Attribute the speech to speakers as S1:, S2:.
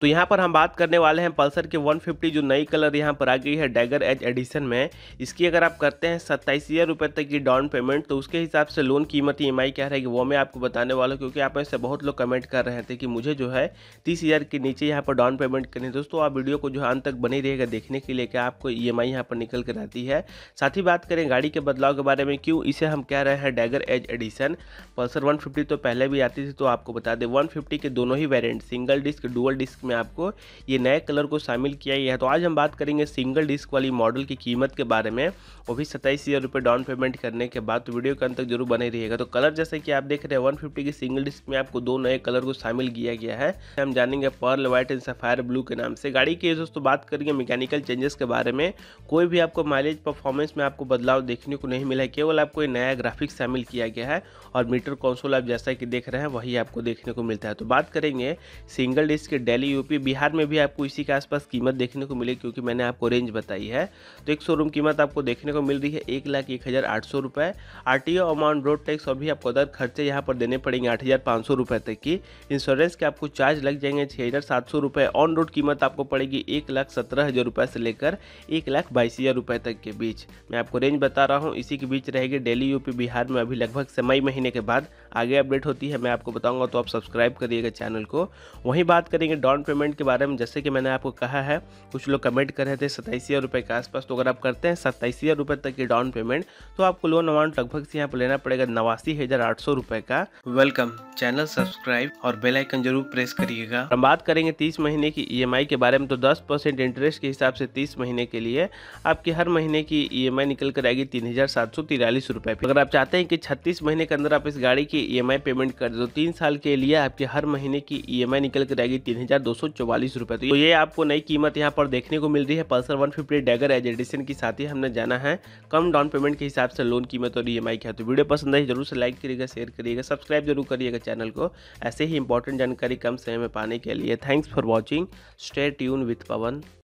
S1: तो यहाँ पर हम बात करने वाले हैं पल्सर के 150 जो नई कलर यहाँ पर आ गई है डैगर एज एडिशन में इसकी अगर आप करते हैं सत्ताईस हज़ार रुपये तक की डाउन पेमेंट तो उसके हिसाब से लोन कीमत ई एम क्या रहेगी वो मैं आपको बताने वाला हूँ क्योंकि आप में से बहुत लोग कमेंट कर रहे थे कि मुझे जो है तीस हज़ार के नीचे यहाँ पर डाउन पेमेंट करनी दोस्तों आप वीडियो को जो है अंत तक बनी रहेगा देखने के लिए कि आपको ई एम यहाँ पर निकल कर आती है साथ ही बात करें गाड़ी के बदलाव के बारे में क्यों इसे हम कह रहे हैं dagger edge edition Pulsar one तो पहले भी आती थी तो आपको बता दें वन के दोनों ही variant single disc dual disc में आपको ये नए कलर को शामिल किया गया है तो आज हम बात करेंगे सिंगल डिस्क वाली मॉडल की कीमत के बारे में वो भी सत्ताईस हज़ार रुपये डाउन पेमेंट करने के बाद तो वीडियो के अंत तक जरूर बने रहिएगा तो कलर जैसे कि आप देख रहे हैं वन की सिंगल डिस्क में आपको दो नए कलर को शामिल किया गया है हम जानेंगे pearl white and sapphire blue के नाम से गाड़ी की दोस्तों बात करेंगे मैकेनिकल चेंजेस के बारे में कोई भी आपको माइलेज परफॉर्मेंस में आपको बदलाव देखने को नहीं मिला केवल आपको ये नया ग्राफिक्स शामिल किया गया है और मीटर कंसोल आप जैसा कि देख रहे हैं वही आपको देखने को मिलता है तो बात करेंगे सिंगल डिस्क के डेली यूपी बिहार में भी आपको इसी के आसपास कीमत देखने को मिलेगी क्योंकि मैंने आपको रेंज बताई है तो एक शोरूम कीमत आपको देखने को मिल रही है एक लाख एक हज़ार आठ सौ रुपये R T O amount road tax और भी आपको अदर खर्चे यहाँ पर देने पड़ेंगे आठ हज़ार पाँच सौ रुपये तक की इंश्योरेंस के आपको चार्ज लग जाएंगे छः हज़ार सात सौ रुपये ऑन रोड कीमत आपको पड़ेगी एक लाख सत्रह हज़ार रुपये से लेकर एक लाख बाईस हज़ार रुपये तक के बीच मैं आपको रेंज बता रहा हूँ इसी के बीच रहेगी डेली यूपी बिहार में अभी लगभग से मई महीने के बाद आगे अपडेट होती है मैं आपको बताऊँगा तो आप सब्सक्राइब करिएगा चैनल को वहीं बात करेंगे डॉन पेमेंट के बारे में जैसे कि मैंने आपको कहा है कुछ लोग कमेंट कर रहे थे सत्ताईस हज़ार रुपये के आसपास तो अगर आप करते हैं सत्ताईस हज़ार रुपये तक की डाउन पेमेंट तो आपको लोन अमाउंट लगभग से यहाँ पर लेना पड़ेगा नवासी हज़ार आठ सौ रुपये का वेलकम चैनल सब्सक्राइब और बेलाइकन जरूर प्रेस करिएगा हम बात करेंगे तीस महीने की ई e के बारे में तो दस इंटरेस्ट के हिसाब से तीस महीने के लिए आपकी हर महीने की ई e निकल कर आएगी तीन हज़ार सात सौ तिरालीस रुपये अगर आप चाहते हैं कि छत्तीस महीने के अंदर आप इस गाड़ी की ई e पेमेंट कर दो तो तीन साल के लिए आपकी हर महीने की ई निकल कर आएगी तीन हज़ार दो सौ चौवालीस तो ये आपको नई कीमत यहाँ पर देखने को मिल रही है Pulsar one fifty dagger edge edition के साथ ही हमने जाना है कम डाउन पेमेंट के हिसाब से लोन कीमत और ई एम आई तो वीडियो पसंद आई जरूर से लाइक करिएगा शेयर करिएगा सब्सक्राइब जरूर करिएगा चैनल को ऐसे ही इंपॉर्टेंट जानकारी कम समय में पाने के लिए thanks for watching stay tune with Pawan